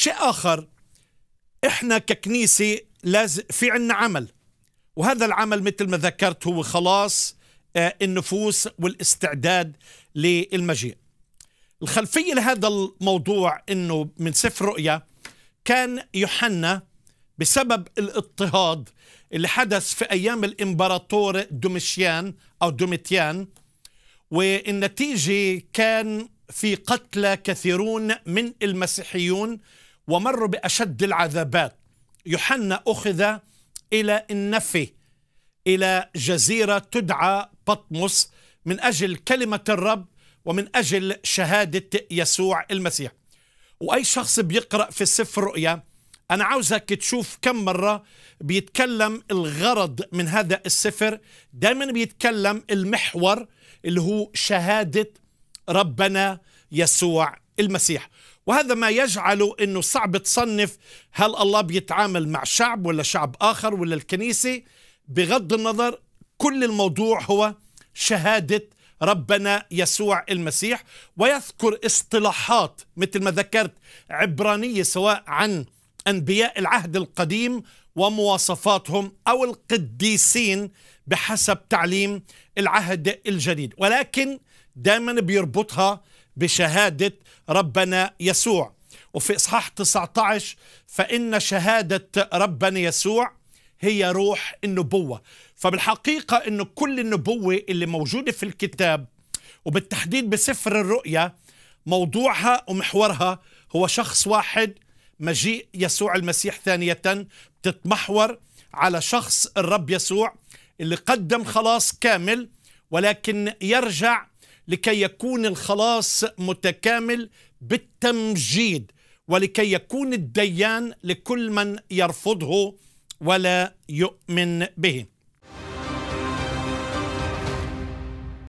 شيء آخر إحنا ككنيسة لازم في عنا عمل وهذا العمل مثل ما ذكرت هو خلاص آه، النفوس والاستعداد للمجيء الخلفية لهذا الموضوع أنه من سفر رؤيا كان يوحنا بسبب الاضطهاد اللي حدث في أيام الإمبراطور دوميشيان أو دوميتيان والنتيجة كان في قتلى كثيرون من المسيحيون ومروا بأشد العذابات يوحنا أخذ إلى النفي إلى جزيرة تدعى بطمس من أجل كلمة الرب ومن أجل شهادة يسوع المسيح وأي شخص بيقرأ في سفر رؤيا أنا عاوزك تشوف كم مرة بيتكلم الغرض من هذا السفر دايما بيتكلم المحور اللي هو شهادة ربنا يسوع المسيح وهذا ما يجعله انه صعب تصنف هل الله بيتعامل مع شعب ولا شعب اخر ولا الكنيسه بغض النظر كل الموضوع هو شهاده ربنا يسوع المسيح ويذكر اصطلاحات مثل ما ذكرت عبرانيه سواء عن انبياء العهد القديم ومواصفاتهم او القديسين بحسب تعليم العهد الجديد ولكن دائما بيربطها بشهادة ربنا يسوع وفي إصحاح 19 فإن شهادة ربنا يسوع هي روح النبوة فبالحقيقة أن كل النبوة اللي موجودة في الكتاب وبالتحديد بسفر الرؤيا موضوعها ومحورها هو شخص واحد مجيء يسوع المسيح ثانية بتتمحور على شخص الرب يسوع اللي قدم خلاص كامل ولكن يرجع لكي يكون الخلاص متكامل بالتمجيد ولكي يكون الديان لكل من يرفضه ولا يؤمن به